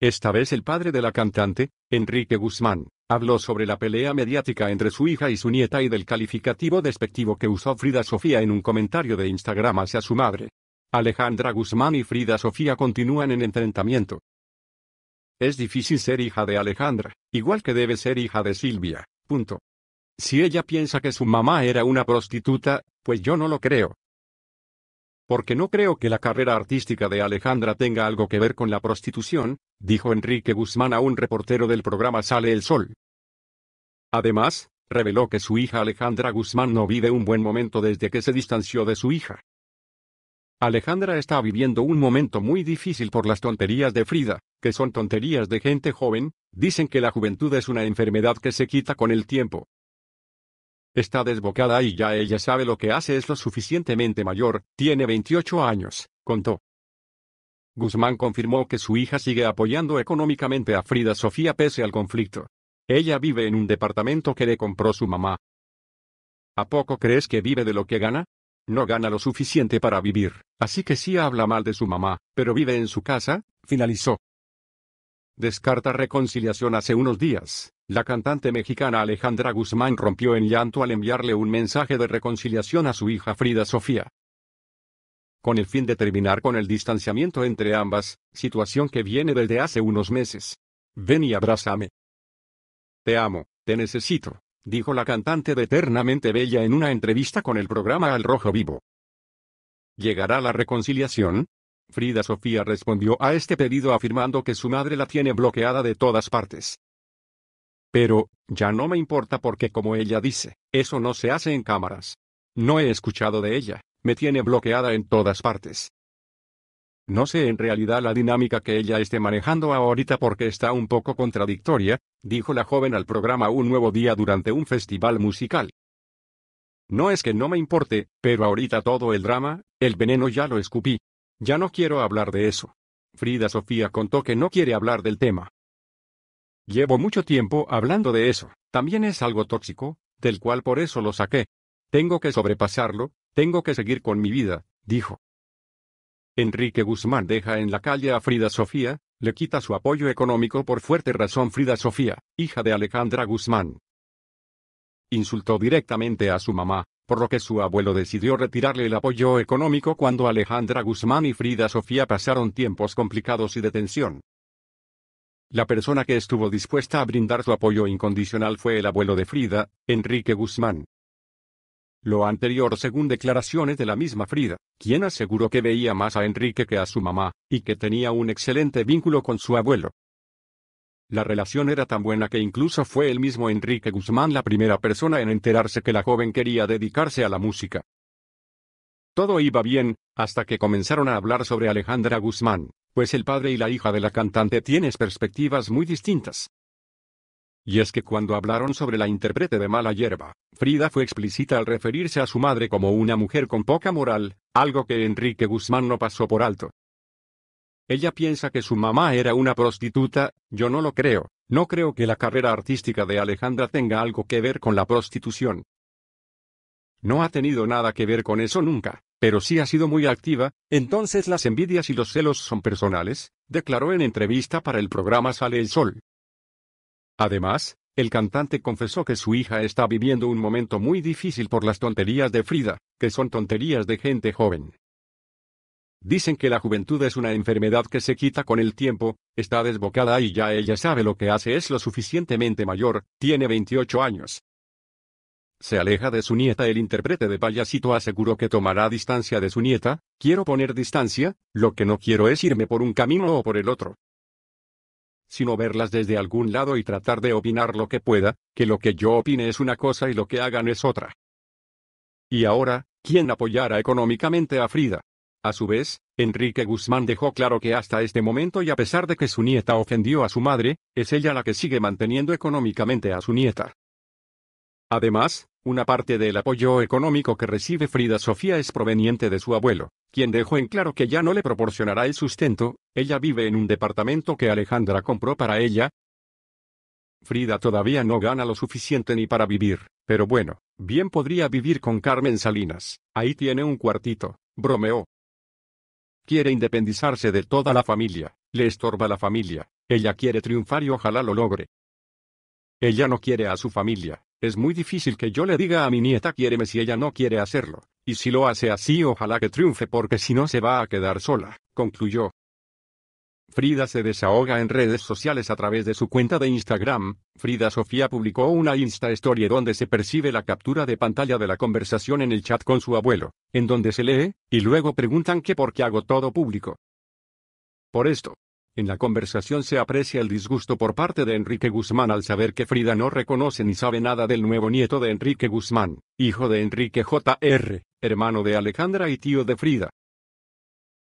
Esta vez el padre de la cantante, Enrique Guzmán, habló sobre la pelea mediática entre su hija y su nieta y del calificativo despectivo que usó Frida Sofía en un comentario de Instagram hacia su madre. Alejandra Guzmán y Frida Sofía continúan en enfrentamiento. Es difícil ser hija de Alejandra, igual que debe ser hija de Silvia, punto. Si ella piensa que su mamá era una prostituta, pues yo no lo creo, porque no creo que la carrera artística de Alejandra tenga algo que ver con la prostitución, dijo Enrique Guzmán a un reportero del programa Sale el Sol. Además, reveló que su hija Alejandra Guzmán no vive un buen momento desde que se distanció de su hija. Alejandra está viviendo un momento muy difícil por las tonterías de Frida, que son tonterías de gente joven, dicen que la juventud es una enfermedad que se quita con el tiempo, Está desbocada y ya ella sabe lo que hace es lo suficientemente mayor, tiene 28 años, contó. Guzmán confirmó que su hija sigue apoyando económicamente a Frida Sofía pese al conflicto. Ella vive en un departamento que le compró su mamá. ¿A poco crees que vive de lo que gana? No gana lo suficiente para vivir, así que sí habla mal de su mamá, pero vive en su casa, finalizó. Descarta reconciliación hace unos días. La cantante mexicana Alejandra Guzmán rompió en llanto al enviarle un mensaje de reconciliación a su hija Frida Sofía. Con el fin de terminar con el distanciamiento entre ambas, situación que viene desde hace unos meses. Ven y abrázame. Te amo, te necesito, dijo la cantante de Eternamente Bella en una entrevista con el programa Al Rojo Vivo. ¿Llegará la reconciliación? Frida Sofía respondió a este pedido afirmando que su madre la tiene bloqueada de todas partes pero, ya no me importa porque como ella dice, eso no se hace en cámaras. No he escuchado de ella, me tiene bloqueada en todas partes. No sé en realidad la dinámica que ella esté manejando ahorita porque está un poco contradictoria, dijo la joven al programa Un Nuevo Día durante un festival musical. No es que no me importe, pero ahorita todo el drama, el veneno ya lo escupí. Ya no quiero hablar de eso. Frida Sofía contó que no quiere hablar del tema. Llevo mucho tiempo hablando de eso. También es algo tóxico, del cual por eso lo saqué. Tengo que sobrepasarlo, tengo que seguir con mi vida, dijo. Enrique Guzmán deja en la calle a Frida Sofía, le quita su apoyo económico por fuerte razón Frida Sofía, hija de Alejandra Guzmán. Insultó directamente a su mamá, por lo que su abuelo decidió retirarle el apoyo económico cuando Alejandra Guzmán y Frida Sofía pasaron tiempos complicados y de tensión. La persona que estuvo dispuesta a brindar su apoyo incondicional fue el abuelo de Frida, Enrique Guzmán. Lo anterior según declaraciones de la misma Frida, quien aseguró que veía más a Enrique que a su mamá, y que tenía un excelente vínculo con su abuelo. La relación era tan buena que incluso fue el mismo Enrique Guzmán la primera persona en enterarse que la joven quería dedicarse a la música. Todo iba bien, hasta que comenzaron a hablar sobre Alejandra Guzmán pues el padre y la hija de la cantante tienen perspectivas muy distintas. Y es que cuando hablaron sobre la intérprete de Mala Hierba, Frida fue explícita al referirse a su madre como una mujer con poca moral, algo que Enrique Guzmán no pasó por alto. Ella piensa que su mamá era una prostituta, yo no lo creo, no creo que la carrera artística de Alejandra tenga algo que ver con la prostitución. No ha tenido nada que ver con eso nunca pero sí ha sido muy activa, entonces las envidias y los celos son personales, declaró en entrevista para el programa Sale el Sol. Además, el cantante confesó que su hija está viviendo un momento muy difícil por las tonterías de Frida, que son tonterías de gente joven. Dicen que la juventud es una enfermedad que se quita con el tiempo, está desbocada y ya ella sabe lo que hace es lo suficientemente mayor, tiene 28 años, se aleja de su nieta el intérprete de payasito aseguró que tomará distancia de su nieta, quiero poner distancia, lo que no quiero es irme por un camino o por el otro sino verlas desde algún lado y tratar de opinar lo que pueda, que lo que yo opine es una cosa y lo que hagan es otra. Y ahora, ¿quién apoyará económicamente a Frida? A su vez, Enrique Guzmán dejó claro que hasta este momento y a pesar de que su nieta ofendió a su madre, es ella la que sigue manteniendo económicamente a su nieta. Además, una parte del apoyo económico que recibe Frida Sofía es proveniente de su abuelo, quien dejó en claro que ya no le proporcionará el sustento, ella vive en un departamento que Alejandra compró para ella. Frida todavía no gana lo suficiente ni para vivir, pero bueno, bien podría vivir con Carmen Salinas, ahí tiene un cuartito, bromeó. Quiere independizarse de toda la familia, le estorba la familia, ella quiere triunfar y ojalá lo logre. Ella no quiere a su familia, es muy difícil que yo le diga a mi nieta quiéreme si ella no quiere hacerlo, y si lo hace así ojalá que triunfe porque si no se va a quedar sola, concluyó. Frida se desahoga en redes sociales a través de su cuenta de Instagram. Frida Sofía publicó una Insta Story donde se percibe la captura de pantalla de la conversación en el chat con su abuelo, en donde se lee, y luego preguntan qué por qué hago todo público. Por esto, en la conversación se aprecia el disgusto por parte de Enrique Guzmán al saber que Frida no reconoce ni sabe nada del nuevo nieto de Enrique Guzmán, hijo de Enrique Jr., hermano de Alejandra y tío de Frida.